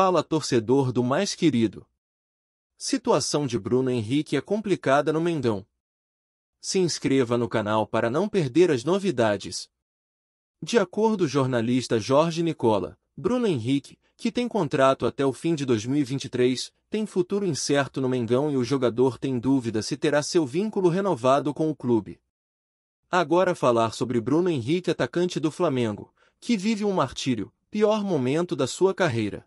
Fala torcedor do mais querido. Situação de Bruno Henrique é complicada no Mengão. Se inscreva no canal para não perder as novidades. De acordo com o jornalista Jorge Nicola, Bruno Henrique, que tem contrato até o fim de 2023, tem futuro incerto no Mengão e o jogador tem dúvida se terá seu vínculo renovado com o clube. Agora falar sobre Bruno Henrique, atacante do Flamengo, que vive um martírio, pior momento da sua carreira.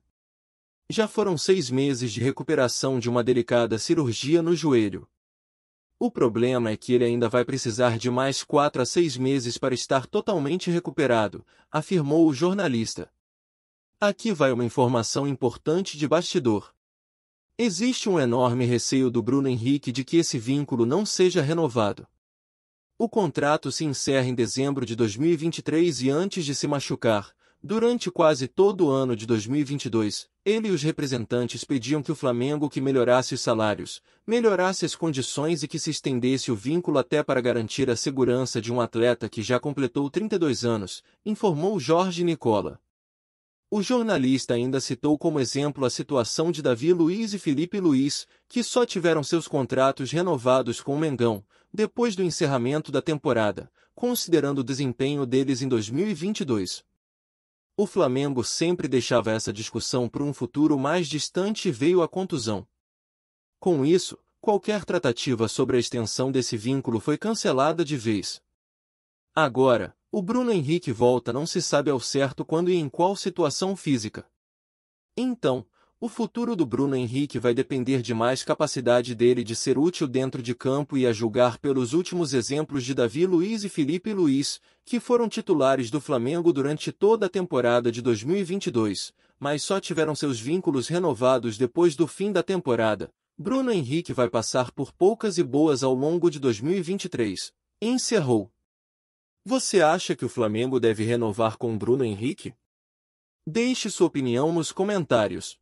Já foram seis meses de recuperação de uma delicada cirurgia no joelho. O problema é que ele ainda vai precisar de mais quatro a seis meses para estar totalmente recuperado, afirmou o jornalista. Aqui vai uma informação importante de bastidor. Existe um enorme receio do Bruno Henrique de que esse vínculo não seja renovado. O contrato se encerra em dezembro de 2023 e antes de se machucar, Durante quase todo o ano de 2022, ele e os representantes pediam que o Flamengo que melhorasse os salários, melhorasse as condições e que se estendesse o vínculo até para garantir a segurança de um atleta que já completou 32 anos, informou Jorge Nicola. O jornalista ainda citou como exemplo a situação de Davi Luiz e Felipe Luiz, que só tiveram seus contratos renovados com o Mengão, depois do encerramento da temporada, considerando o desempenho deles em 2022 o Flamengo sempre deixava essa discussão para um futuro mais distante e veio a contusão. Com isso, qualquer tratativa sobre a extensão desse vínculo foi cancelada de vez. Agora, o Bruno Henrique volta não se sabe ao certo quando e em qual situação física. Então, o futuro do Bruno Henrique vai depender de mais capacidade dele de ser útil dentro de campo e a julgar pelos últimos exemplos de Davi Luiz e Felipe Luiz, que foram titulares do Flamengo durante toda a temporada de 2022, mas só tiveram seus vínculos renovados depois do fim da temporada. Bruno Henrique vai passar por poucas e boas ao longo de 2023. Encerrou. Você acha que o Flamengo deve renovar com Bruno Henrique? Deixe sua opinião nos comentários.